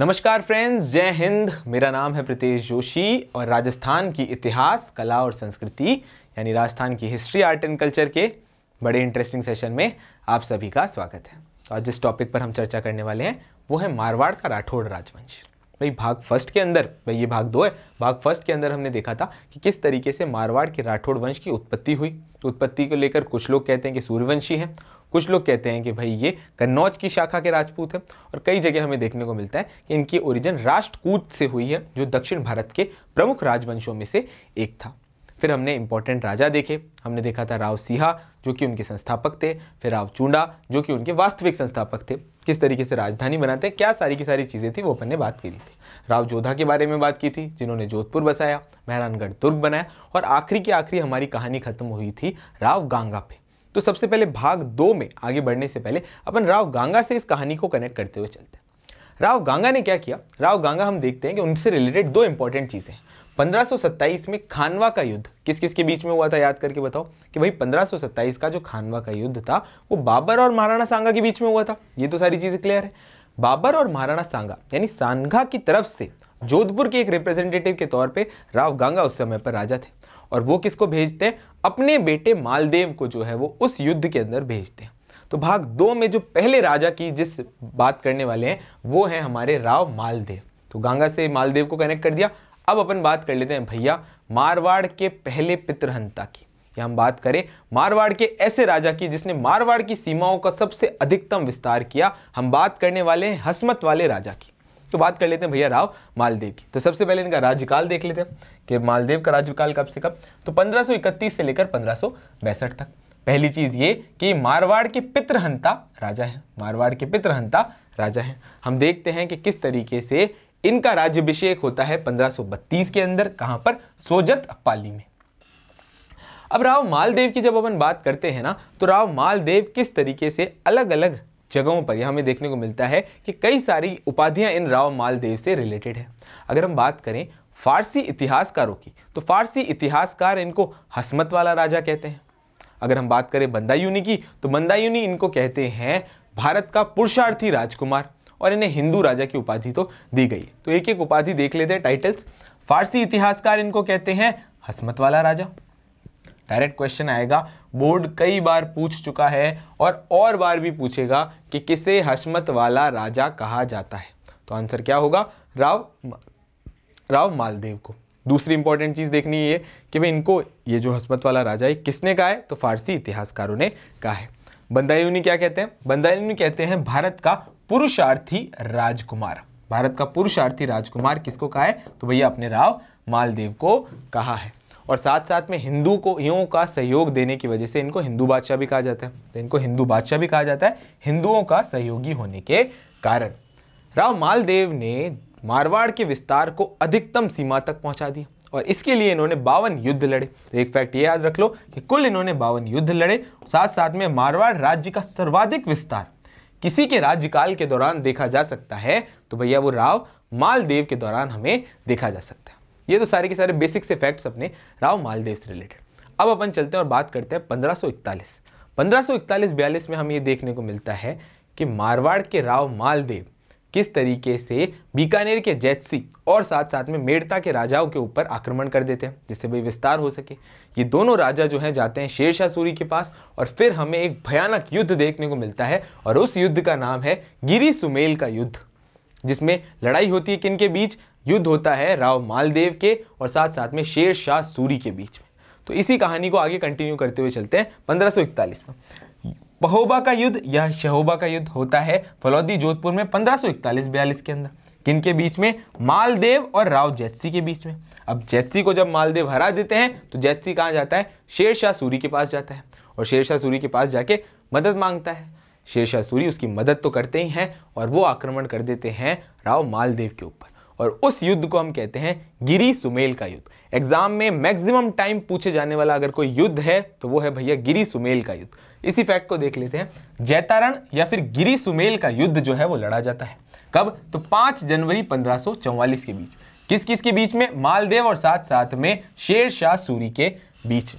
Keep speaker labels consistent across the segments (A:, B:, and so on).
A: नमस्कार फ्रेंड्स जय हिंद मेरा नाम है प्रीतेश जोशी और राजस्थान की इतिहास कला और संस्कृति यानी राजस्थान की हिस्ट्री आर्ट एंड कल्चर के बड़े इंटरेस्टिंग सेशन में आप सभी का स्वागत है तो आज जिस टॉपिक पर हम चर्चा करने वाले हैं वो है मारवाड़ का राठौड़ राजवंश भाई भाग फर्स्ट के अंदर भाई ये भाग दो है भाग फर्स्ट के अंदर हमने देखा था कि किस तरीके से मारवाड़ के राठौड़ वंश की उत्पत्ति हुई उत्पत्ति को लेकर कुछ लोग कहते हैं कि सूर्यवंशी हैं कुछ लोग कहते हैं कि भाई ये कन्नौज की शाखा के राजपूत हैं और कई जगह हमें देखने को मिलता है कि इनकी ओरिजिन राष्ट्रकूट से हुई है जो दक्षिण भारत के प्रमुख राजवंशों में से एक था फिर हमने इंपॉर्टेंट राजा देखे हमने देखा था राव सिहा जो कि उनके संस्थापक थे फिर राव चूंडा जो कि उनके वास्तविक संस्थापक थे किस तरीके से राजधानी बनाते हैं क्या सारी की सारी चीज़ें थी वो अपन ने बात की थी राव जोधा के बारे में बात की थी जिन्होंने जोधपुर बसाया मेहरानगढ़ दुर्ग बनाया और आखिरी की आखिरी हमारी कहानी खत्म हुई थी राव गांगा पे तो सबसे पहले भाग दो में आगे बढ़ने से पहले अपन राव गांगा से इस कहानी को कनेक्ट करते हुए चलते हैं राव गांगा ने क्या किया राव गांगा हम देखते हैं कि उनसे रिलेटेड दो इंपॉर्टेंट चीज़ें हैं 1527 में खानवा का युद्ध किस किस के बीच में हुआ था याद करके बताओ कि भाई 1527 का जो खानवा का युद्ध था वो बाबर और महाराणा सांगा के बीच में हुआ था ये तो सारी चीज़ें क्लियर है बाबर और महाराणा सांगा यानी सांगा की तरफ से जोधपुर के एक रिप्रेजेंटेटिव के तौर पे राव गांगा उस समय पर राजा थे और वो किसको भेजते हैं अपने बेटे मालदेव को जो है वो उस युद्ध के अंदर भेजते हैं तो भाग दो में जो पहले राजा की जिस बात करने वाले हैं वो हैं हमारे राव मालदेव तो गंगा से मालदेव को कनेक्ट कर दिया अब अपन बात कर लेते हैं भैया मारवाड़ के पहले पितृहंता की या हम बात करें मारवाड़ के ऐसे राजा की जिसने मारवाड़ की सीमाओं का सबसे अधिकतम विस्तार किया हम बात करने वाले हैं हसमत वाले राजा की तो बात कर लेते हैं भैया राव मालदेव की तो सबसे पहले इनका राज्यकाल देख लेते हैं कि मालदेव का राज्यकाल कब से कब तो पंद्रह से लेकर पंद्रह तक पहली चीज़ ये कि मारवाड़ के पितृहंता राजा है मारवाड़ के पितृहंता राजा है हम देखते हैं कि किस तरीके से इनका राज्यभिषेक होता है 1532 के अंदर कहां पर सोजत पाली में अब राव मालदेव की जब अपन बात करते हैं ना तो राव मालदेव किस तरीके से अलग अलग जगहों पर यह हमें देखने को मिलता है कि कई सारी उपाधियां इन राव मालदेव से रिलेटेड है अगर हम बात करें फारसी इतिहासकारों की तो फारसी इतिहासकार इनको हसमत वाला राजा कहते हैं अगर हम बात करें बंदायूनी की तो बंदायूनी इनको कहते हैं भारत का पुरुषार्थी राजकुमार और इन्हें हिंदू राजा की उपाधि तो दी गई तो एक एक उपाधि देख लेते हैं टाइटल्स फारसी इतिहासकार इनको कहते हैं हसमत वाला राजा डायरेक्ट क्वेश्चन आएगा बोर्ड कई बार पूछ चुका है और और बार भी पूछेगा कि किसे हसमत वाला राजा कहा जाता है तो आंसर क्या होगा राव राव मालदेव को दूसरी इंपॉर्टेंट चीज़ देखनी है कि भाई इनको ये जो हसमत वाला राजा है किसने कहा है तो फारसी इतिहासकारों ने कहा है बंदायूनी क्या कहते हैं बंदायूनी कहते हैं भारत का पुरुषार्थी राजकुमार भारत का पुरुषार्थी राजकुमार किसको कहा है तो भैया अपने राव मालदेव को कहा है और साथ साथ में हिंदू को यों का सहयोग देने की वजह से इनको हिंदू बादशाह भी कहा जाता है तो इनको हिंदू बादशाह भी कहा जाता है हिंदुओं का सहयोगी होने के कारण राव मालदेव ने मारवाड़ के विस्तार को अधिकतम सीमा तक पहुंचा दिया और इसके लिए इन्होंने बावन युद्ध लड़े तो एक फैक्ट ये याद रख लो कि कुल इन्होंने बावन युद्ध लड़े साथ साथ में मारवाड़ राज्य का सर्वाधिक विस्तार किसी के राज्यकाल के दौरान देखा जा सकता है तो भैया वो राव मालदेव के दौरान हमें देखा जा सकता है ये तो सारे के सारे बेसिक से फैक्ट्स अपने राव मालदेव से रिलेटेड अब अपन चलते हैं और बात करते हैं पंद्रह सौ में हमें ये देखने को मिलता है कि मारवाड़ के राव मालदेव किस तरीके से बीकानेर के जैतसी और साथ साथ में मेड़ता के राजाओं के ऊपर आक्रमण कर देते हैं जिससे भाई विस्तार हो सके ये दोनों राजा जो हैं जाते हैं शेरशाह सूरी के पास और फिर हमें एक भयानक युद्ध देखने को मिलता है और उस युद्ध का नाम है गिरी सुमेल का युद्ध जिसमें लड़ाई होती है किन के बीच युद्ध होता है राव मालदेव के और साथ साथ में शेर शाह सूरी के बीच में तो इसी कहानी को आगे कंटिन्यू करते हुए चलते हैं 1541 में पहोबा का युद्ध या शहोबा का युद्ध होता है फलौदी जोधपुर में 1541 बयालीस के अंदर किन के बीच में मालदेव और राव जैसी के बीच में अब जैसी को जब मालदेव हरा देते हैं तो जैसी कहाँ जाता है शेर शाह सूरी के पास जाता है और शेर शाह सूरी के पास जाके मदद मांगता है शेर शाह सूरी उसकी मदद तो करते ही हैं और वो आक्रमण कर देते हैं राव मालदेव के ऊपर और उस युद्ध को हम कहते हैं गिरी सुमेल का युद्ध एग्जाम में मैक्सिमम टाइम पूछे जाने वाला अगर कोई युद्ध है तो वो है भैया गिरी सुमेल का युद्ध इसी फैक्ट को देख लेते हैं जैतारण या फिर गिरी सुमेल का युद्ध जो है वो लड़ा जाता है कब तो पांच जनवरी पंद्रह के बीच किस किस के बीच में मालदेव और साथ साथ में शेर शाह सूरी के बीच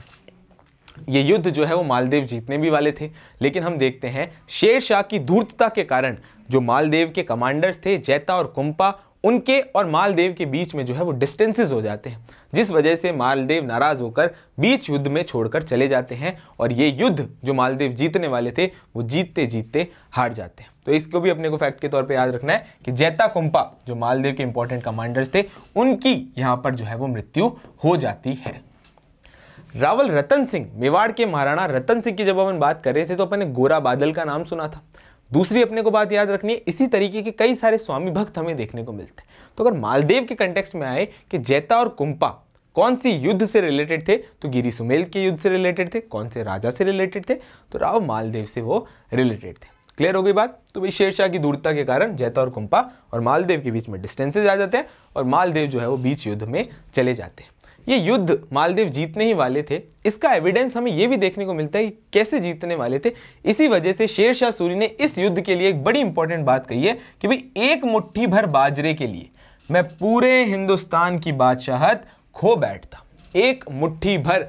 A: ये युद्ध जो है वो मालदेव जीतने भी वाले थे लेकिन हम देखते हैं शेर शाह की धूर्तता के कारण जो मालदेव के कमांडर्स थे जैता और कुंपा उनके और मालदेव के बीच में जो है वो डिस्टेंसेस हो जाते हैं जिस वजह से मालदेव नाराज होकर बीच युद्ध में छोड़कर चले जाते हैं और ये युद्ध जो मालदेव जीतने वाले थे वो जीतते जीतते हार जाते हैं तो इसको भी अपने को फैक्ट के तौर पे याद रखना है कि जैता कुंपा जो मालदेव के इंपॉर्टेंट कमांडर्स थे उनकी यहाँ पर जो है वो मृत्यु हो जाती है रावल रतन सिंह मेवाड़ के महाराणा रतन सिंह की जब अपन बात कर रहे थे तो अपने गोरा बादल का नाम सुना था दूसरी अपने को बात याद रखनी है इसी तरीके के कई सारे स्वामी भक्त हमें देखने को मिलते हैं तो अगर मालदेव के कंटेक्स में आए कि जैता और कुंपा कौन सी युद्ध से रिलेटेड थे तो गिरी सुमेल के युद्ध से रिलेटेड थे कौन से राजा से रिलेटेड थे तो राव मालदेव से वो रिलेटेड थे क्लियर हो गई बात तो भाई शेरशाह की दूरता के कारण जैता और कुंपा और मालदेव के बीच में डिस्टेंसेज आ जाते हैं और मालदेव जो है वो बीच युद्ध में चले जाते हैं ये युद्ध मालदीव जीतने ही वाले थे इसका एविडेंस हमें ये भी देखने को मिलता है कि कैसे जीतने वाले थे इसी वजह से शेर शाह सूरी ने इस युद्ध के लिए एक बड़ी इंपॉर्टेंट बात कही है कि भाई एक मुट्ठी भर बाजरे के लिए मैं पूरे हिंदुस्तान की बादशाहत खो बैठता एक मुट्ठी भर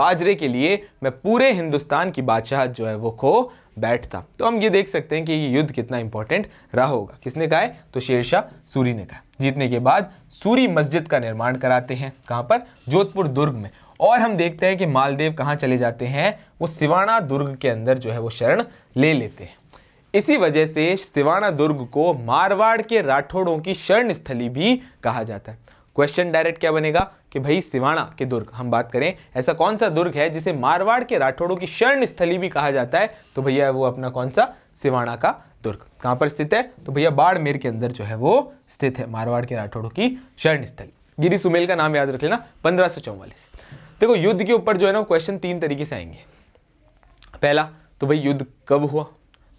A: बाजरे के लिए मैं पूरे हिंदुस्तान की बादशाहत जो है वो खो बैठता तो हम ये देख सकते हैं कि ये युद्ध कितना इंपॉर्टेंट रहा होगा किसने कहा है तो शेरशाह सूरी ने कहा जीतने के बाद सूरी मस्जिद का निर्माण कराते हैं कहाँ पर जोधपुर दुर्ग में और हम देखते हैं कि मालदेव कहाँ चले जाते हैं वो सिवाना दुर्ग के अंदर जो है वो शरण ले लेते हैं इसी वजह से सिवाना दुर्ग को मारवाड़ के राठौड़ों की शरण स्थली भी कहा जाता है क्वेश्चन डायरेक्ट क्या बनेगा कि भाई सिवाना के दुर्ग हम बात करें ऐसा कौन सा दुर्ग है जिसे मारवाड़ के राठौड़ों की शरण स्थली भी कहा जाता है तो भैया वो अपना कौन सा सिवाना का दुर्ग कहाँ पर स्थित है तो भैया बाड़मेर के अंदर जो है वो स्थित है मारवाड़ के राठौड़ों की शरण स्थली गिरी सुमेल का नाम याद रख लेना पंद्रह देखो युद्ध के ऊपर जो है ना क्वेश्चन तीन तरीके से आएंगे पहला तो भाई युद्ध कब हुआ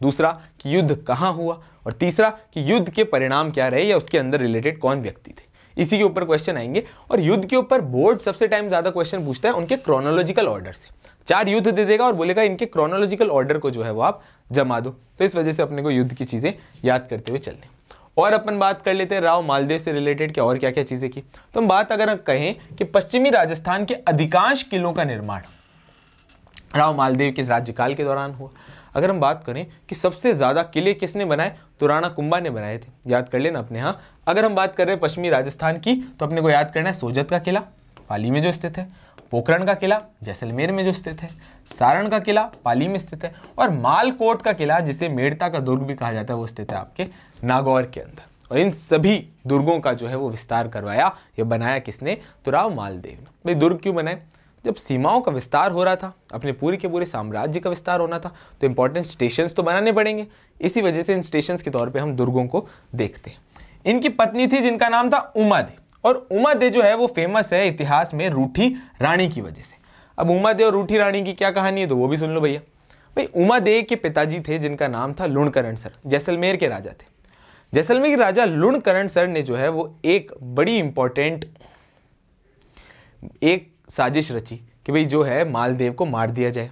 A: दूसरा कि युद्ध कहाँ हुआ और तीसरा कि युद्ध के परिणाम क्या रहे या उसके अंदर रिलेटेड कौन व्यक्ति थे इसी के ऊपर क्वेश्चन आएंगे और युद्ध के ऊपर बोर्ड सबसे टाइम ज़्यादा क्वेश्चन पूछता है उनके क्रोनोलॉजिकल ऑर्डर से चार युद्ध दे देगा और बोलेगा इनके क्रोनोलॉजिकल ऑर्डर को जो है वो आप जमा दो तो इस वजह से अपने को युद्ध की चीज़ें याद करते हुए चलने और अपन बात कर लेते हैं राव मालदेव से रिलेटेड क्या और क्या क्या चीज़ें की तो हम बात अगर कहें कि पश्चिमी राजस्थान के अधिकांश किलों का निर्माण राव मालदेव के राज्यकाल के दौरान हुआ अगर हम बात करें कि सबसे ज़्यादा किले किसने बनाए तो राणा कुंबा ने बनाए थे याद कर लेना अपने यहाँ अगर हम बात कर रहे हैं पश्चिमी राजस्थान की तो अपने को याद करना है सोजत का किला पाली में जो स्थित है पोखरण का किला जैसलमेर में जो स्थित है सारण का किला पाली में स्थित है और मालकोट का किला जिसे मेड़ता का दुर्ग भी कहा जाता है वो स्थित है आपके नागौर के अंदर और इन सभी दुर्गों का जो है वो विस्तार करवाया या बनाया किसने तो राव मालदेव ने भाई दुर्ग क्यों बनाए जब सीमाओं का विस्तार हो रहा था अपने पूरे के पूरे साम्राज्य का विस्तार होना था तो इंपॉर्टेंट स्टेशन तो बनाने पड़ेंगे इसी वजह से इन स्टेशन के तौर पर हम दुर्गों को देखते हैं इनकी पत्नी थी जिनका नाम था उमा और उमा दे जो है वो फेमस है इतिहास में रूठी रानी की वजह से अब उमा दे और रूठी रानी की क्या कहानी है तो वो भी सुन लो भैया भाई उमा दे के पिताजी थे जिनका नाम था लुणकरण सर जैसलमेर के राजा थे जैसलमेर के राजा लुणकरण सर ने जो है वो एक बड़ी इंपॉर्टेंट एक साजिश रची कि भाई जो है मालदेव को मार दिया जाए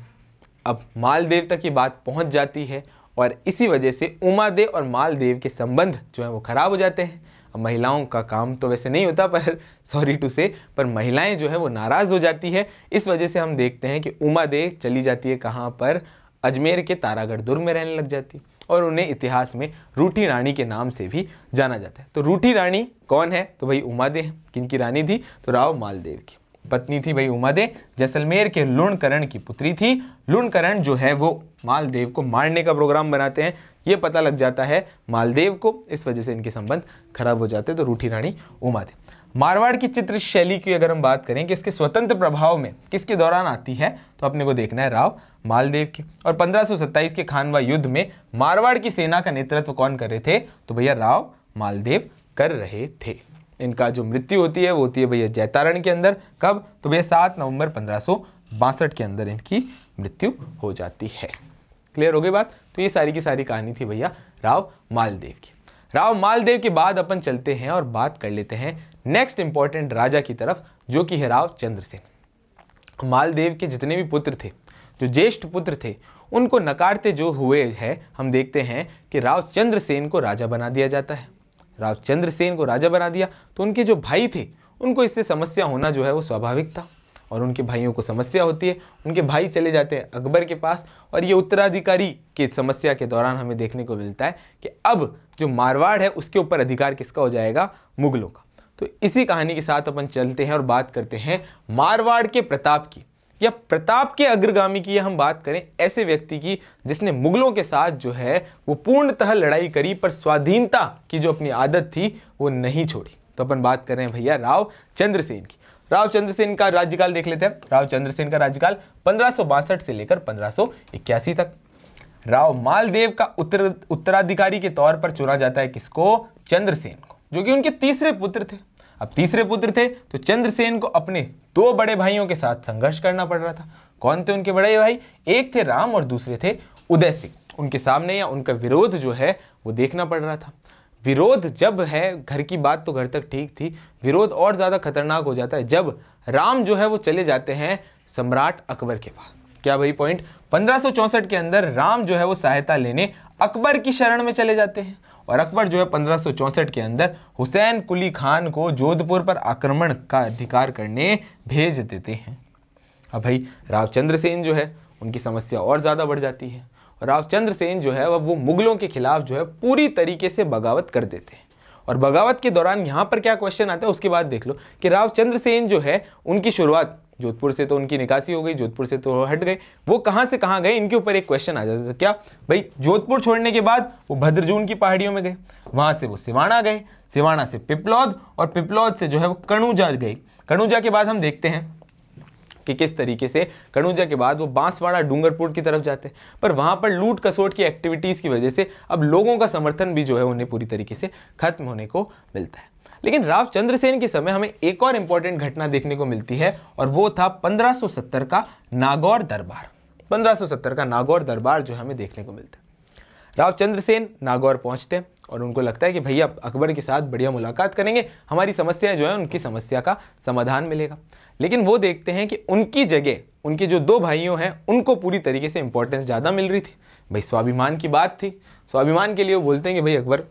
A: अब मालदेव तक ये बात पहुंच जाती है और इसी वजह से उमादेव और मालदेव के संबंध जो है वो खराब हो जाते हैं महिलाओं का काम तो वैसे नहीं होता पर सॉरी टू से पर महिलाएं जो है वो नाराज़ हो जाती है इस वजह से हम देखते हैं कि उमा दे चली जाती है कहाँ पर अजमेर के तारागढ़ दुर्ग में रहने लग जाती और उन्हें इतिहास में रूठी रानी के नाम से भी जाना जाता है तो रूठी रानी कौन है तो भाई उमा दे किन की रानी थी तो राव मालदेव की पत्नी थी भाई उमा दे जैसलमेर के लुणकरण की पुत्री थी लुणकरण जो है वो मालदेव को मारने का प्रोग्राम बनाते हैं ये पता लग जाता है मालदेव को इस वजह से इनके संबंध खराब हो जाते तो रूठी रानी उमा देव मारवाड़ की चित्र शैली की अगर हम बात करें कि इसके स्वतंत्र प्रभाव में किसके दौरान आती है तो अपने को देखना है राव मालदेव के और 1527 के खानवा युद्ध में मारवाड़ की सेना का नेतृत्व कौन कर रहे थे तो भैया राव मालदेव कर रहे थे इनका जो मृत्यु होती है वो होती है भैया जैतारण के अंदर कब तो भैया सात नवंबर पंद्रह के अंदर इनकी मृत्यु हो जाती है क्लियर हो गई बात तो ये सारी की सारी कहानी थी भैया राव मालदेव की राव मालदेव के बाद अपन चलते हैं और बात कर लेते हैं नेक्स्ट इंपॉर्टेंट राजा की तरफ जो कि है राव चंद्रसेन मालदेव के जितने भी पुत्र थे जो ज्येष्ठ पुत्र थे उनको नकारते जो हुए हैं हम देखते हैं कि राव चंद्रसेन को राजा बना दिया जाता है राव चंद्रसेन को राजा बना दिया तो उनके जो भाई थे उनको इससे समस्या होना जो है वो स्वाभाविक था और उनके भाइयों को समस्या होती है उनके भाई चले जाते हैं अकबर के पास और ये उत्तराधिकारी की समस्या के दौरान हमें देखने को मिलता है कि अब जो मारवाड़ है उसके ऊपर अधिकार किसका हो जाएगा मुगलों का तो इसी कहानी के साथ अपन चलते हैं और बात करते हैं मारवाड़ के प्रताप की या प्रताप के अग्रगामी की हम बात करें ऐसे व्यक्ति की जिसने मुगलों के साथ जो है वो पूर्णतः लड़ाई करी पर स्वाधीनता की जो अपनी आदत थी वो नहीं छोड़ी तो अपन बात कर रहे हैं भैया राव चंद्रसेन की राव सेन का राज्यकाल देख लेते हैं राव सेन का राज्यकाल पंद्रह से लेकर पंद्रह तक राव मालदेव का उत्तर उत्तराधिकारी के तौर पर चुना जाता है किसको चंद्रसेन को जो कि उनके तीसरे पुत्र थे अब तीसरे पुत्र थे तो चंद्रसेन को अपने दो बड़े भाइयों के साथ संघर्ष करना पड़ रहा था कौन थे उनके बड़े भाई एक थे राम और दूसरे थे उदय सिंह उनके सामने या उनका विरोध जो है वो देखना पड़ रहा था विरोध जब है घर की बात तो घर तक ठीक थी विरोध और ज़्यादा खतरनाक हो जाता है जब राम जो है वो चले जाते हैं सम्राट अकबर के पास क्या भाई पॉइंट पंद्रह के अंदर राम जो है वो सहायता लेने अकबर की शरण में चले जाते हैं और अकबर जो है पंद्रह के अंदर हुसैन कुली खान को जोधपुर पर आक्रमण का अधिकार करने भेज देते हैं अब भाई रावचंद्र सेन जो है उनकी समस्या और ज़्यादा बढ़ जाती है रावचंद्र सेन जो है वह वो मुगलों के खिलाफ जो है पूरी तरीके से बगावत कर देते हैं और बगावत के दौरान यहाँ पर क्या क्वेश्चन आता है उसके बाद देख लो कि रावचंद्र सेन जो है उनकी शुरुआत जोधपुर से तो उनकी निकासी हो गई जोधपुर से तो हट गए वो कहाँ से कहाँ गए इनके ऊपर एक क्वेश्चन आ जाता था क्या भाई जोधपुर छोड़ने के बाद वो भद्रजून की पहाड़ियों में गए वहाँ से वो सिवाना गए सिवाना से पिपलौद और पिपलौद से जो है वो कणूजा गए कणूजा के बाद हम देखते हैं कि किस तरीके से कणुजा के बाद वो बांसवाड़ा डूंगरपुर की तरफ जाते हैं पर वहाँ पर लूट कसोट की एक्टिविटीज़ की वजह से अब लोगों का समर्थन भी जो है उन्हें पूरी तरीके से खत्म होने को मिलता है लेकिन राव चंद्रसेन के समय हमें एक और इंपॉर्टेंट घटना देखने को मिलती है और वो था 1570 का नागौर दरबार 1570 का नागौर दरबार जो हमें देखने को मिलता है राव चंद्रसेन नागौर पहुंचते हैं और उनको लगता है कि भैया अकबर के साथ बढ़िया मुलाकात करेंगे हमारी समस्या जो है उनकी समस्या का समाधान मिलेगा लेकिन वो देखते हैं कि उनकी जगह उनके जो दो भाइयों हैं उनको पूरी तरीके से इंपॉर्टेंस ज़्यादा मिल रही थी भाई स्वाभिमान की बात थी स्वाभिमान के लिए वो बोलते हैं कि भाई अकबर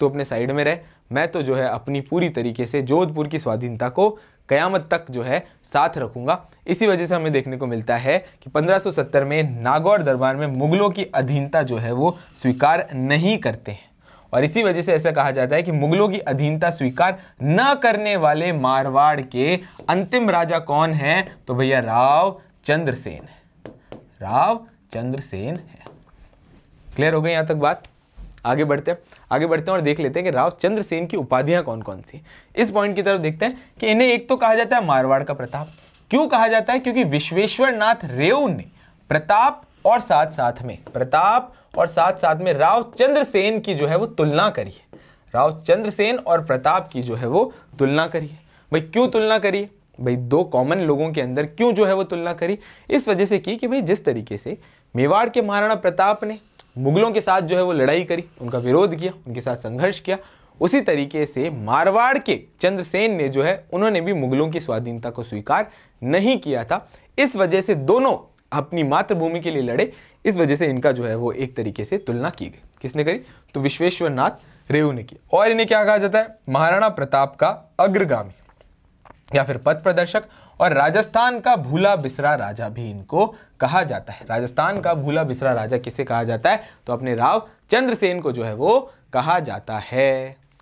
A: तो अपने साइड में रह मैं तो जो है अपनी पूरी तरीके से जोधपुर की स्वाधीनता को कयामत तक जो है साथ रखूंगा इसी वजह से हमें देखने को मिलता है कि 1570 में नागौर दरबार में मुगलों की अधीनता जो है वो स्वीकार नहीं करते हैं और इसी वजह से ऐसा कहा जाता है कि मुगलों की अधीनता स्वीकार न करने वाले मारवाड़ के अंतिम राजा कौन है तो भैया राव चंद्रसेन राव चंद्रसेन है क्लियर हो गई यहां तक बात आगे बढ़ते हैं आगे बढ़ते हैं और देख लेते हैं कि राव चंद्रसेन की उपाधियां कौन कौन सी इस पॉइंट की तरफ देखते हैं कि इन्हें एक तो कहा जाता है मारवाड़ का प्रताप क्यों कहा जाता है क्योंकि विश्वेश्वर नाथ रेव ने प्रताप और साथ साथ में प्रताप और साथ साथ में राव चंद्रसेन की जो है वो तुलना करिए राव चंद्रसेन और प्रताप की जो है वो तुलना करिए भाई क्यों तुलना करिए भाई दो कॉमन लोगों के अंदर क्यों जो है वो तुलना करी इस वजह से की कि भाई जिस तरीके से मेवाड़ के महाराणा प्रताप ने मुगलों के साथ जो है वो लड़ाई करी उनका विरोध किया उनके साथ संघर्ष किया उसी तरीके से मारवाड़ के चंद्रसेन ने जो है उन्होंने भी मुगलों की स्वाधीनता को स्वीकार नहीं किया था इस वजह से दोनों अपनी मातृभूमि के लिए लड़े इस वजह से इनका जो है वो एक तरीके से तुलना की गई किसने करी तो विश्वेश्वर नाथ ने की और इन्हें क्या कहा जाता है महाराणा प्रताप का अग्रगामी या फिर पथ प्रदर्शक और राजस्थान का भूला बिसरा राजा भी इनको कहा जाता है राजस्थान का भूला बिसरा राजा किसे कहा जाता है तो अपने राव चंद्रसेन को जो है वो कहा जाता है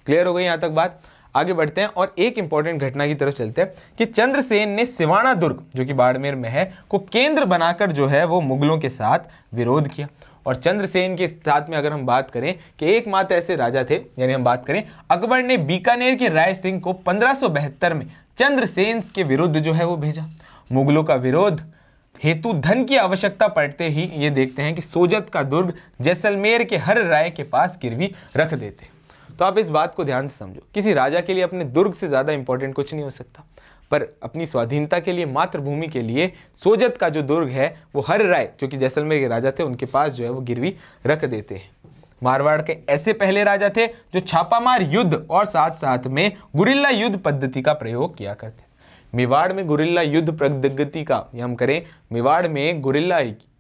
A: क्लियर हो गई यहां तक बात आगे बढ़ते हैं और एक इंपॉर्टेंट घटना की तरफ चलते हैं कि चंद्रसेन ने सिवाना दुर्ग जो कि बाड़मेर में है को केंद्र बनाकर जो है वो मुगलों के साथ विरोध किया और चंद्रसेन के साथ में अगर हम बात करें कि एकमात्र ऐसे राजा थे यानी हम बात करें अकबर ने बीकानेर के राय सिंह को पंद्रह में चंद्रसेन के विरुद्ध जो है वो भेजा मुगलों का विरोध हेतु धन की आवश्यकता पड़ते ही ये देखते हैं कि सोजत का दुर्ग जैसलमेर के हर राय के पास गिरवी रख देते तो आप इस बात को ध्यान से समझो किसी राजा के लिए अपने दुर्ग से ज़्यादा इंपॉर्टेंट कुछ नहीं हो सकता पर अपनी स्वाधीनता के लिए मातृभूमि के लिए सोजत का जो दुर्ग है वो हर राय जो कि जैसलमेर के राजा थे उनके पास जो है वो गिरवी रख देते हैं मारवाड़ के ऐसे पहले राजा थे जो छापामार युद्ध और साथ साथ में गुरिल्ला युद्ध पद्धति का प्रयोग किया करते मेवाड़ में गुरिल्ला युद्ध प्रगति का हम करें मेवाड़ में गुरिल्ला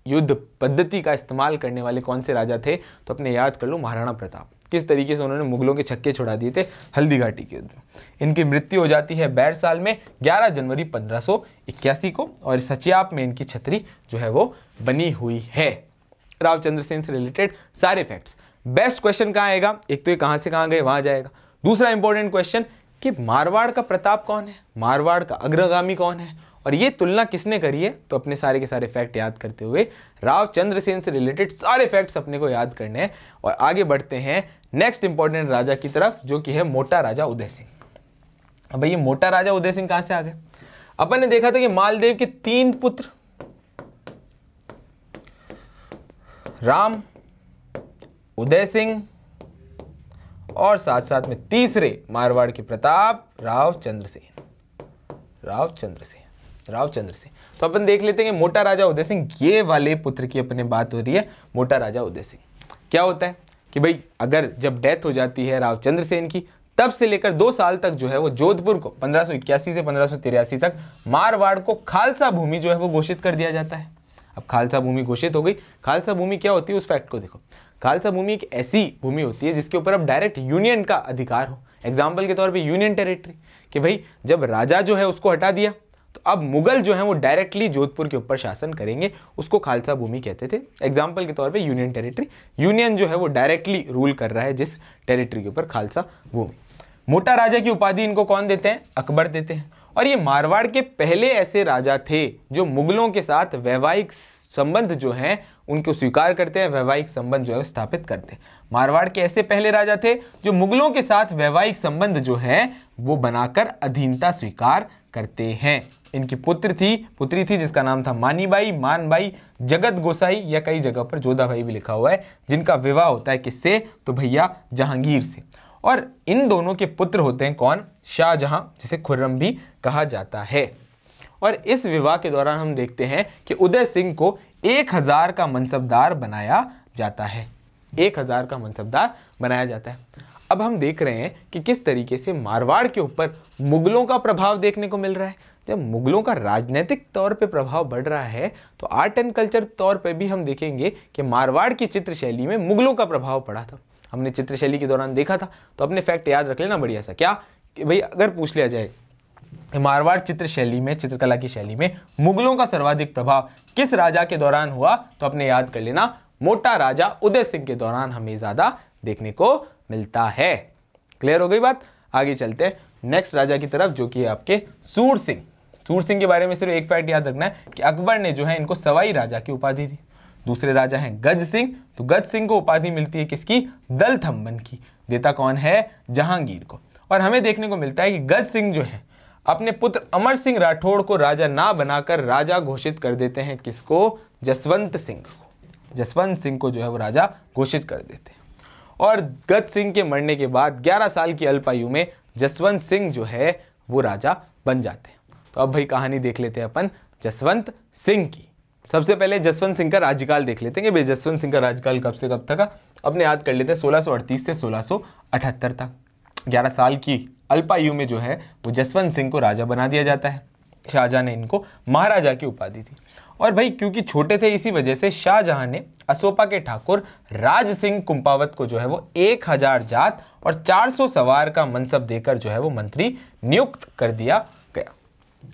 A: युद्ध पद्धति का इस्तेमाल करने वाले कौन से राजा थे तो अपने याद कर लो महाराणा प्रताप किस तरीके से उन्होंने मुगलों के छक्के छुड़ा दिए थे हल्दी घाटी के युद्ध इनकी मृत्यु हो जाती है बैर साल में 11 जनवरी 1581 को और सचियाप में इनकी छतरी जो है वो बनी हुई है रावचंद्र सेन से रिलेटेड सारे फैक्ट्स बेस्ट क्वेश्चन कहाँ आएगा एक तो ये कहाँ से कहाँ गए वहाँ जाएगा दूसरा इंपॉर्टेंट क्वेश्चन कि मारवाड़ का प्रताप कौन है मारवाड़ का अग्रगामी कौन है और ये तुलना किसने करी है तो अपने सारे के सारे फैक्ट याद करते हुए राव चंद्रसेन से रिलेटेड सारे फैक्ट्स अपने को याद करने हैं और आगे बढ़ते हैं नेक्स्ट इंपॉर्टेंट राजा की तरफ जो कि है मोटा राजा उदय सिंह अब भाई ये मोटा राजा उदय सिंह कहां से आ गए अपन ने देखा था कि मालदेव के तीन पुत्र राम उदय सिंह और साथ साथ में तीसरे मारवाड़ के प्रताप राव चंद्रसेन राव चंद्रसेन रावचंद्र सिंह तो अपन देख लेते हैं कि मोटा राजा उदय सिंह ये वाले पुत्र की अपने बात हो रही है मोटा राजा उदय सिंह क्या होता है कि भाई अगर जब डेथ हो जाती है रावचंद्र सेन की तब से लेकर दो साल तक जो है वो जोधपुर को 1581 से पंद्रह तक मारवाड़ को खालसा भूमि जो है वो घोषित कर दिया जाता है अब खालसा भूमि घोषित हो गई खालसा भूमि क्या होती है उस फैक्ट को देखो खालसा भूमि एक ऐसी भूमि होती है जिसके ऊपर अब डायरेक्ट यूनियन का अधिकार हो एग्जाम्पल के तौर पर यूनियन टेरेटरी कि भाई जब राजा जो है उसको हटा दिया तो अब मुगल जो है वो डायरेक्टली जोधपुर के ऊपर शासन करेंगे उसको खालसा भूमि कहते थे एग्जाम्पल के तौर पर यूनियन टेरिटरी यूनियन जो है वो डायरेक्टली रूल कर रहा है जिस टेरिटरी के ऊपर खालसा भूमि मोटा राजा की उपाधि इनको कौन देते हैं अकबर देते हैं और ये मारवाड़ के पहले ऐसे राजा थे जो मुगलों के साथ वैवाहिक संबंध जो हैं उनको स्वीकार करते हैं वैवाहिक संबंध जो है स्थापित करते हैं मारवाड़ के ऐसे पहले राजा थे जो मुगलों के साथ वैवाहिक संबंध जो है वो बनाकर अधीनता स्वीकार करते हैं इनकी पुत्र थी पुत्री थी जिसका नाम था मानीबाई मानबाई जगत गोसाई या कई जगह पर जोधा भाई भी लिखा हुआ है जिनका विवाह होता है किससे तो भैया जहांगीर से और इन दोनों के पुत्र होते हैं कौन शाहजहां जिसे खुर्रम भी कहा जाता है और इस विवाह के दौरान हम देखते हैं कि उदय सिंह को एक हज़ार का मनसबदार बनाया जाता है एक हज़ार का मनसबदार बनाया जाता है अब हम देख रहे हैं कि किस तरीके से मारवाड़ के ऊपर मुगलों का प्रभाव देखने को मिल रहा है जब मुगलों का राजनीतिक तौर पे प्रभाव बढ़ रहा है तो आर्ट एंड कल्चर तौर पे भी हम देखेंगे कि मारवाड़ की चित्र शैली में मुगलों का प्रभाव पड़ा था हमने चित्र शैली के दौरान देखा था तो अपने फैक्ट याद रख लेना बढ़िया सा क्या कि भाई अगर पूछ लिया जाए मारवाड़ चित्रशैली में चित्रकला की शैली में मुगलों का सर्वाधिक प्रभाव किस राजा के दौरान हुआ तो अपने याद कर लेना मोटा राजा उदय सिंह के दौरान हमें ज़्यादा देखने को मिलता है क्लियर हो गई बात आगे चलते हैं नेक्स्ट राजा की तरफ जो कि है आपके सूर सिंह सूर सिंह के बारे में सिर्फ एक फैक्ट याद रखना है कि अकबर ने जो है इनको सवाई राजा की उपाधि दी दूसरे राजा हैं गज सिंह तो गज सिंह को उपाधि मिलती है किसकी दल थम्बन की देता कौन है जहांगीर को और हमें देखने को मिलता है कि गज सिंह जो है अपने पुत्र अमर सिंह राठौड़ को राजा ना बनाकर राजा घोषित कर देते हैं किसको जसवंत सिंह को जसवंत सिंह को जो है वो राजा घोषित कर देते हैं और गज सिंह के मरने के बाद 11 साल की अल्पायु में जसवंत सिंह जो है वो राजा बन जाते हैं तो अब भाई कहानी देख लेते हैं अपन जसवंत सिंह की सबसे पहले जसवंत सिंह का राज्यकाल देख लेते हैं कि भाई जसवंत सिंह का राज्यकाल कब से कब तक अपने याद कर लेते हैं 1638 से 1678 तक 11 साल की अल्पायु में जो है वो जसवंत सिंह को राजा बना दिया जाता है शाहजहाँ ने इनको महाराजा की उपाधि दी और भाई क्योंकि छोटे थे इसी वजह से शाहजहाँ ने असोपा के ठाकुर राज सिंह कुंपावत को जो है वो एक हजार जात और 400 सवार का मनसब देकर जो है वो मंत्री नियुक्त कर दिया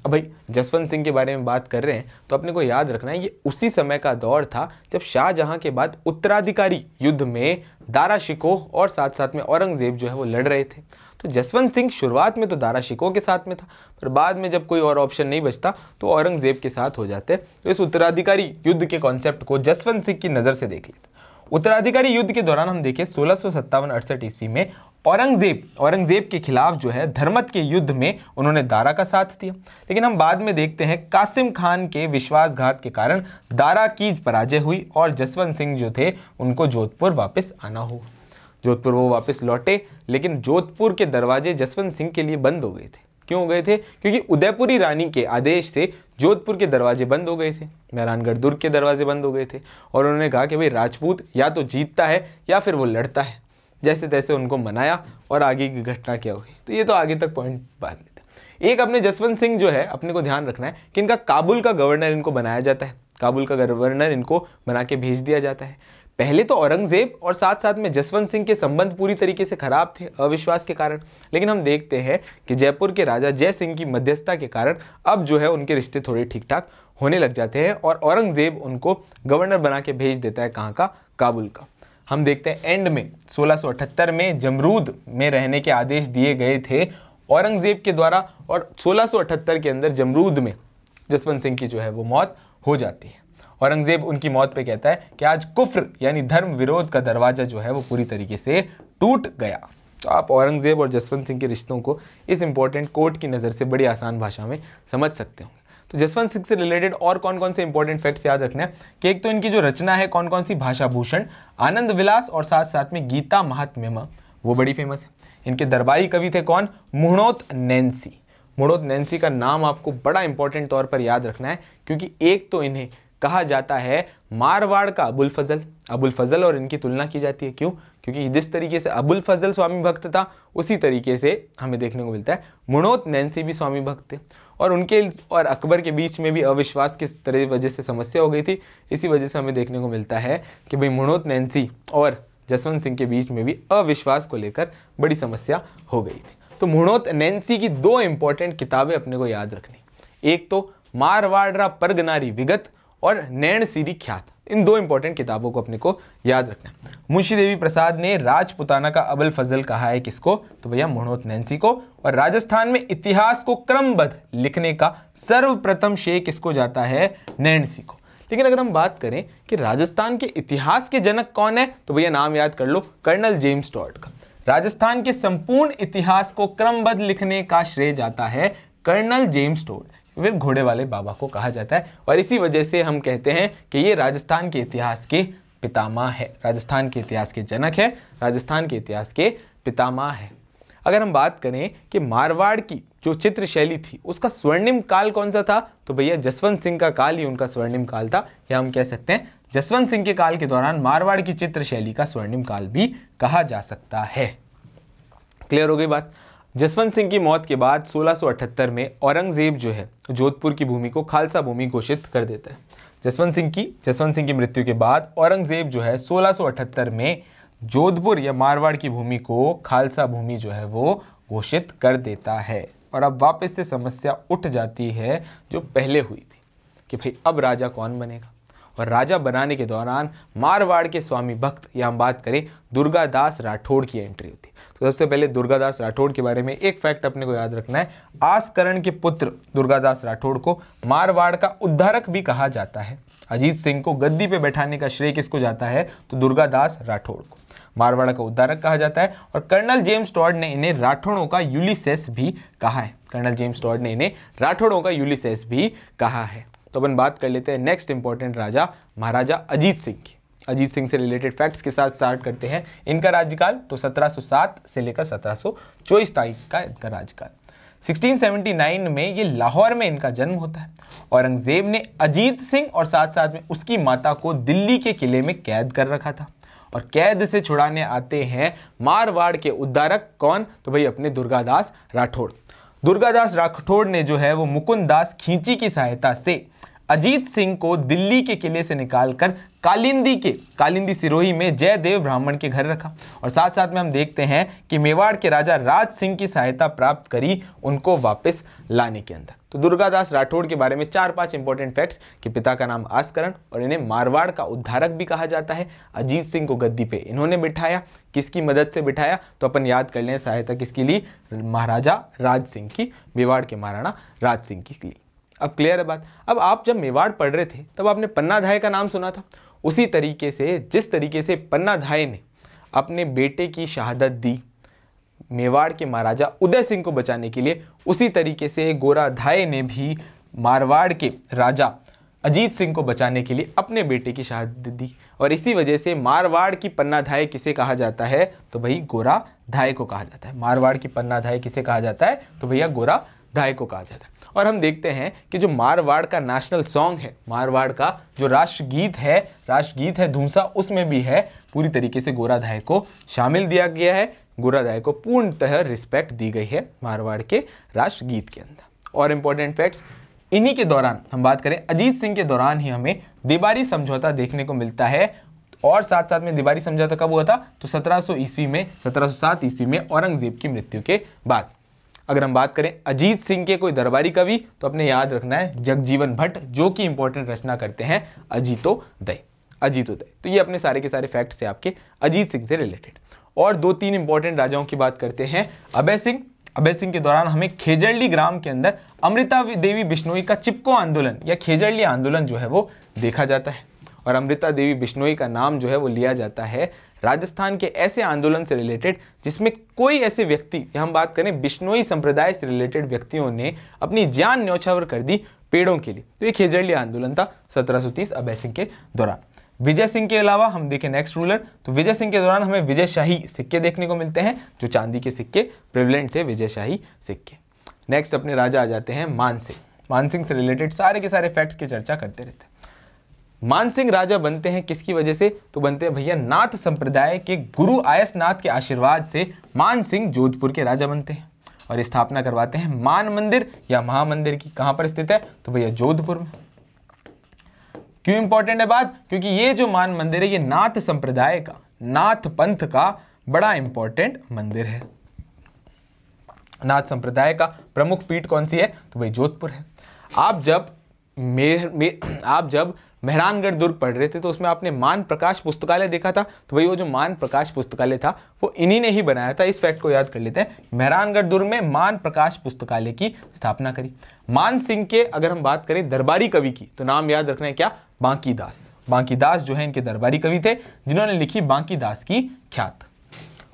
A: अब भाई जसवंत सिंह के बारे में बात कर रहे हैं तो अपने को याद रखना है ये उसी समय का दौर था जब शाहजहां के बाद उत्तराधिकारी युद्ध में दारा शिकोह और साथ साथ में औरंगजेब जो है वो लड़ रहे थे तो जसवंत सिंह शुरुआत में तो दारा शिकोह के साथ में था पर बाद में जब कोई और ऑप्शन नहीं बचता तो औरंगजेब के साथ हो जाते तो इस उत्तराधिकारी युद्ध के कॉन्सेप्ट को जसवंत सिंह की नज़र से देख लेते उत्तराधिकारी युद्ध के दौरान हम देखें सोलह सौ ईस्वी में औरंगज़ेब औरंगज़ेब के खिलाफ जो है धर्मत के युद्ध में उन्होंने दारा का साथ दिया लेकिन हम बाद में देखते हैं कासिम खान के विश्वासघात के कारण दारा की पराजय हुई और जसवंत सिंह जो थे उनको जोधपुर वापस आना हुआ जोधपुर वो वापस लौटे लेकिन जोधपुर के दरवाजे जसवंत सिंह के लिए बंद हो गए थे क्यों हो गए थे क्योंकि उदयपुरी रानी के आदेश से जोधपुर के दरवाजे बंद हो गए थे मेहरानगढ़ दुर्ग के दरवाजे बंद हो गए थे और उन्होंने कहा कि भाई राजपूत या तो जीतता है या फिर वो लड़ता है जैसे तैसे उनको मनाया और आगे की घटना क्या हुई तो ये तो आगे तक पॉइंट बात था एक अपने जसवंत सिंह जो है अपने को ध्यान रखना है कि इनका काबुल का गवर्नर इनको बनाया जाता है काबुल का गवर्नर इनको बना के भेज दिया जाता है पहले तो औरंगजेब और साथ साथ में जसवंत सिंह के संबंध पूरी तरीके से खराब थे अविश्वास के कारण लेकिन हम देखते हैं कि जयपुर के राजा जय सिंह की मध्यस्थता के कारण अब जो है उनके रिश्ते थोड़े ठीक ठाक होने लग जाते हैं और औरंगजेब उनको गवर्नर बना के भेज देता है कहाँ का काबुल का हम देखते हैं एंड में 1678 में जमरूद में रहने के आदेश दिए गए थे औरंगज़ेब के द्वारा और 1678 के अंदर जमरूद में जसवंत सिंह की जो है वो मौत हो जाती है औरंगज़ेब उनकी मौत पे कहता है कि आज कुफ्र यानी धर्म विरोध का दरवाज़ा जो है वो पूरी तरीके से टूट गया तो आप औरंगज़ेब और जसवंत सिंह के रिश्तों को इस इम्पोर्टेंट कोर्ट की नज़र से बड़ी आसान भाषा में समझ सकते होंगे तो जसवंत सिंह से रिलेटेड और कौन कौन से इंपॉर्टेंट फैक्ट्स याद रखना है कि एक तो इनकी जो रचना है कौन कौन सी भाषा भूषण आनंद विलास और साथ साथ में गीता महात्म्यमा वो बड़ी फेमस है इनके दरबारी कवि थे कौन मुहणोत नैन्सी मुहणोत नैन्सी का नाम आपको बड़ा इंपॉर्टेंट तौर पर याद रखना है क्योंकि एक तो इन्हें कहा जाता है मारवाड़ का अबुल फजल अबुल फजल और इनकी तुलना की जाती है क्यों क्योंकि जिस तरीके से अबुल फजल स्वामी भक्त था उसी तरीके से हमें देखने को मिलता है मुणोत नैन्सी भी स्वामी भक्त थे और उनके और अकबर के बीच में भी अविश्वास किस तरह वजह से समस्या हो गई थी इसी वजह से हमें देखने को मिलता है कि भाई मुणोत नैन्सी और जसवंत सिंह के बीच में भी अविश्वास को लेकर बड़ी समस्या हो गई थी तो मुणोत नैन्सी की दो इंपॉर्टेंट किताबें अपने को याद रखनी एक तो मारवाड़ा परगनारी विगत और नैन सीरी ख्यात इन दो इंपॉर्टेंट किताबों को अपने को याद रखना मुंशी देवी प्रसाद ने राजपुताना का अबल फजल कहा है किसको तो भैया मोहनोत नैन्सी को और राजस्थान में इतिहास को क्रमबद्ध लिखने का सर्वप्रथम श्रेय किसको जाता है नैन्सी को लेकिन अगर हम बात करें कि राजस्थान के इतिहास के जनक कौन है तो भैया नाम याद कर लो कर्नल जेम्स टॉर्ट का राजस्थान के संपूर्ण इतिहास को क्रमबद्ध लिखने का श्रेय जाता है कर्नल जेम्स टॉर्ट वे घोड़े वाले बाबा को कहा जाता है और इसी वजह से हम कहते हैं कि ये राजस्थान के इतिहास के पितामा है राजस्थान के इतिहास के जनक है राजस्थान के इतिहास के पितामा है अगर हम बात करें कि मारवाड़ की जो चित्र शैली थी उसका स्वर्णिम काल कौन सा था तो भैया जसवंत सिंह का काल ही उनका स्वर्णिम काल था या हम कह सकते हैं जसवंत सिंह के काल के दौरान मारवाड़ की चित्र शैली का स्वर्णिम काल भी कहा जा सकता है क्लियर हो गई बात जसवंत सिंह की मौत के बाद 1678 में औरंगजेब जो है जोधपुर की भूमि को खालसा भूमि घोषित कर देता है जसवंत सिंह की जसवंत सिंह की मृत्यु के बाद औरंगजेब जो है 1678 में जोधपुर या मारवाड़ की भूमि को खालसा भूमि जो है वो घोषित कर देता है और अब वापस से समस्या उठ जाती है जो पहले हुई थी कि भाई अब राजा कौन बनेगा और राजा बनाने के दौरान मारवाड़ के स्वामी भक्त या हम बात करें दुर्गादास राठौड़ की एंट्री होती तो सबसे पहले दुर्गादास राठौड़ के बारे में एक फैक्ट अपने को याद रखना है आसकरण के पुत्र दुर्गादास राठौड़ को मारवाड़ का उद्धारक भी कहा जाता है अजीत सिंह को गद्दी पे बैठाने का श्रेय किसको जाता है तो दुर्गादास राठौड़ को मारवाड़ा का उद्धारक कहा जाता है और कर्नल जेम्स टॉड ने इन्हें राठौड़ों का यूलिसेस भी कहा है कर्नल जेम्स टॉड ने इन्हें राठौड़ों का यूलिसेस भी कहा है तो अपन बात कर लेते हैं नेक्स्ट इंपॉर्टेंट राजा महाराजा अजीत सिंह की अजीत सिंह से रिलेटेड फैक्ट्स के साथ स्टार्ट करते हैं इनका राज्यकाल तो 1707 से लेकर 1724 तारीख का इनका राज्यकाल 1679 में ये लाहौर में इनका जन्म होता है औरंगजेब ने अजीत सिंह और साथ साथ में उसकी माता को दिल्ली के किले में कैद कर रखा था और कैद से छुड़ाने आते हैं मारवाड़ के उद्धारक कौन तो भाई अपने दुर्गादास राठौड़ दुर्गादास राठौड़ ने जो है वो मुकुंद दास खींची की सहायता से अजीत सिंह को दिल्ली के किले से निकालकर कालिंदी के कालिंदी सिरोही में जयदेव ब्राह्मण के घर रखा और साथ साथ में हम देखते हैं कि मेवाड़ के राजा राज सिंह की सहायता प्राप्त करी उनको वापस लाने के अंदर तो दुर्गादास राठौड़ के बारे में चार पांच इंपॉर्टेंट फैक्ट्स कि पिता का नाम आसकरण और इन्हें मारवाड़ का उद्धारक भी कहा जाता है अजीत सिंह को गद्दी पे इन्होंने बिठाया किसकी मदद से बिठाया तो अपन याद कर लें सहायता किसके लिए महाराजा राज सिंह की मेवाड़ के महाराणा राज सिंह की लिए अब क्लियर है बात अब आप जब मेवाड़ पढ़ रहे थे तब आपने धाय का नाम सुना था उसी तरीके से जिस तरीके से पन्ना धाय ने अपने बेटे की शहादत दी मेवाड़ के महाराजा उदय सिंह को बचाने के लिए उसी तरीके से गोरा धाय ने भी मारवाड़ के राजा अजीत सिंह को बचाने के लिए अपने बेटे की शहादत दी और इसी वजह से मारवाड़ की पन्ना धाय किसे कहा जाता है तो भाई गोरा धाय को कहा जाता है मारवाड़ की पन्ना धाय किसे कहा जाता है तो भैया गोरा धाय को कहा जाता है और हम देखते हैं कि जो मारवाड़ का नेशनल सॉन्ग है मारवाड़ का जो राष्ट्रगीत है राष्ट्रगीत है धूसा उसमें भी है पूरी तरीके से गोराधाय को शामिल दिया गया है गोराधाय को पूर्णतः रिस्पेक्ट दी गई है मारवाड़ के राष्ट्रगीत के अंदर और इम्पोर्टेंट फैक्ट्स इन्हीं के दौरान हम बात करें अजीत सिंह के दौरान ही हमें देबारी समझौता देखने को मिलता है और साथ साथ में दीवारी समझौता कब हुआ था तो 1700 ईस्वी में 1707 ईस्वी में औरंगजेब की मृत्यु के बाद अगर हम बात करें अजीत सिंह के कोई दरबारी कवि तो अपने याद रखना है जगजीवन भट्ट जो कि इंपॉर्टेंट रचना करते हैं अजीतोदय अजीतोदय तो ये अपने सारे के सारे फैक्ट्स से आपके अजीत सिंह से रिलेटेड और दो तीन इंपॉर्टेंट राजाओं की बात करते हैं अभय सिंह अभय सिंह के दौरान हमें खेजड़ली ग्राम के अंदर अमृता देवी बिश्नोई का चिपको आंदोलन या खेजड़ली आंदोलन जो है वो देखा जाता है और अमृता देवी बिश्नोई का नाम जो है वो लिया जाता है राजस्थान के ऐसे आंदोलन से रिलेटेड जिसमें कोई ऐसे व्यक्ति हम बात करें बिश्नोई संप्रदाय से रिलेटेड व्यक्तियों ने अपनी जान न्यौछावर कर दी पेड़ों के लिए तो ये खेजड़ली आंदोलन था सत्रह सौ तीस अभय के दौरान विजय सिंह के अलावा हम देखें नेक्स्ट रूलर तो विजय सिंह के दौरान हमें विजय शाही सिक्के देखने को मिलते हैं जो चांदी के सिक्के प्रिवलेंट थे विजय शाही सिक्के नेक्स्ट अपने राजा आ जाते हैं मानसिंह मानसिंह से रिलेटेड सारे के सारे फैक्ट्स की चर्चा करते रहते हैं मानसिंह राजा बनते हैं किसकी वजह से तो बनते हैं भैया नाथ संप्रदाय के गुरु आयस नाथ के आशीर्वाद से मानसिंह जोधपुर के राजा बनते हैं और स्थापना करवाते हैं मान मंदिर या महामंदिर की कहां पर स्थित है तो भैया जोधपुर में क्यों इंपॉर्टेंट है बात क्योंकि ये जो मान मंदिर है ये नाथ संप्रदाय का नाथ पंथ का बड़ा इंपॉर्टेंट मंदिर है नाथ संप्रदाय का प्रमुख पीठ कौन सी है तो भाई जोधपुर है आप जब मेर, मेर आप जब मेहरानगढ़ दुर्ग पढ़ रहे थे तो उसमें आपने मान प्रकाश पुस्तकालय देखा था तो भाई वो जो मान प्रकाश पुस्तकालय था वो इन्हीं ने ही बनाया था इस फैक्ट को याद कर लेते हैं मेहरानगढ़ दुर्ग में मान प्रकाश पुस्तकालय की स्थापना करी मान सिंह के अगर हम बात करें दरबारी कवि की तो नाम याद रखना है क्या बांकी दास बांकी दास जो है इनके दरबारी कवि थे जिन्होंने लिखी बांकी दास की ख्यात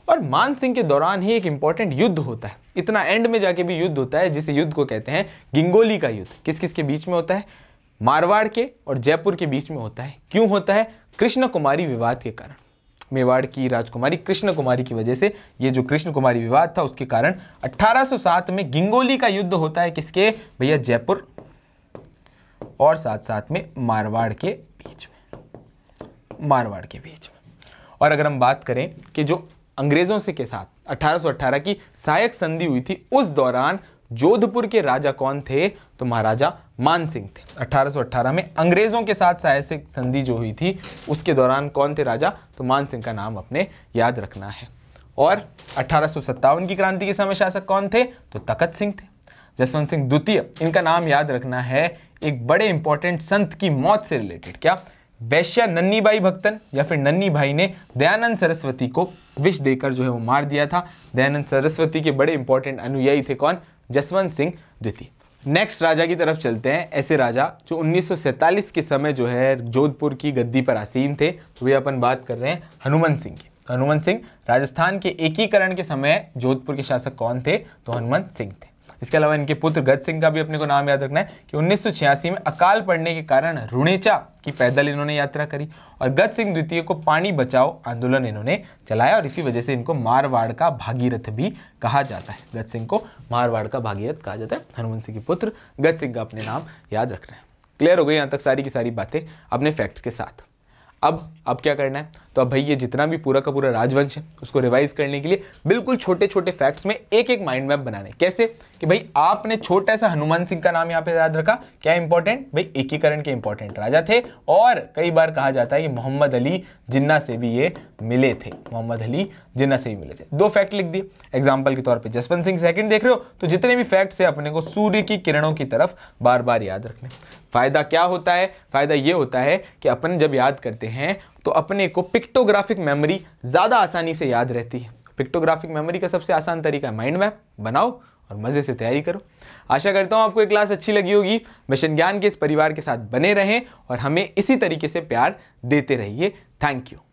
A: और मान सिंह के दौरान ही एक इंपॉर्टेंट युद्ध होता है इतना एंड में जाके भी युद्ध होता है जिसे युद्ध को कहते हैं गिंगोली का युद्ध किस किस के बीच में होता है मारवाड़ के और जयपुर के बीच में होता है क्यों होता है कृष्ण कुमारी विवाद के कारण मेवाड़ की राजकुमारी कृष्ण कुमारी की वजह से ये जो कृष्ण कुमारी विवाद था उसके कारण 1807 में गिंगोली का युद्ध होता है किसके भैया जयपुर और साथ साथ में मारवाड़ के बीच में मारवाड़ के बीच में और अगर हम बात करें कि जो अंग्रेजों से के साथ 1818 की सहायक संधि हुई थी उस दौरान जोधपुर के राजा कौन थे तो महाराजा मान सिंह थे 1818 में अंग्रेज़ों के साथ साहसिक संधि जो हुई थी उसके दौरान कौन थे राजा तो मान सिंह का नाम अपने याद रखना है और अठारह की क्रांति के समय शासक कौन थे तो तखत सिंह थे जसवंत सिंह द्वितीय इनका नाम याद रखना है एक बड़े इंपॉर्टेंट संत की मौत से रिलेटेड क्या वैश्या नन्नी बाई भक्तन या फिर नन्नी भाई ने दयानंद सरस्वती को विष देकर जो है वो मार दिया था दयानंद सरस्वती के बड़े इंपॉर्टेंट अनुयायी थे कौन जसवंत सिंह द्वितीय नेक्स्ट राजा की तरफ चलते हैं ऐसे राजा जो 1947 के समय जो है जोधपुर की गद्दी पर आसीन थे तो वे अपन बात कर रहे हैं हनुमान सिंह की हनुमान सिंह राजस्थान के एकीकरण के समय जोधपुर के शासक कौन थे तो हनुमंत सिंह थे इसके अलावा इनके पुत्र गज सिंह का भी अपने को नाम याद रखना है कि उन्नीस में अकाल पड़ने के कारण रुणेचा की पैदल इन्होंने यात्रा करी और गज सिंह द्वितीय को पानी बचाओ आंदोलन इन्होंने चलाया और इसी वजह से इनको मारवाड़ का भागीरथ भी कहा जाता है गज सिंह को मारवाड़ का भागीरथ कहा जाता है हनुमान सिंह के पुत्र गज सिंह का अपने नाम याद रखना है क्लियर हो गई यहाँ तक सारी की सारी बातें अपने फैक्ट्स के साथ अब अब क्या करना है तो अब भाई ये जितना भी पूरा का पूरा राजवंश है उसको रिवाइज करने के लिए बिल्कुल छोटे छोटे फैक्ट्स में एक एक माइंड मैप बनाने कैसे कि भाई आपने छोटा सा हनुमान सिंह का नाम यहाँ पे याद रखा क्या इंपॉर्टेंट भाई एकीकरण के इंपॉर्टेंट राजा थे और कई बार कहा जाता है कि मोहम्मद अली जिन्ना से भी ये मिले थे मोहम्मद अली जिन्ना से भी मिले थे दो फैक्ट लिख दिए एग्जाम्पल के तौर पर जसवंत सिंह सेकेंड देख रहे हो तो जितने भी फैक्ट्स है अपने को सूर्य की किरणों की तरफ बार बार याद रखने फ़ायदा क्या होता है फ़ायदा ये होता है कि अपन जब याद करते हैं तो अपने को पिक्टोग्राफिक मेमोरी ज़्यादा आसानी से याद रहती है पिक्टोग्राफिक मेमोरी का सबसे आसान तरीका है माइंड मैप बनाओ और मज़े से तैयारी करो आशा करता हूँ आपको ये क्लास अच्छी लगी होगी मिशन ज्ञान के इस परिवार के साथ बने रहें और हमें इसी तरीके से प्यार देते रहिए थैंक यू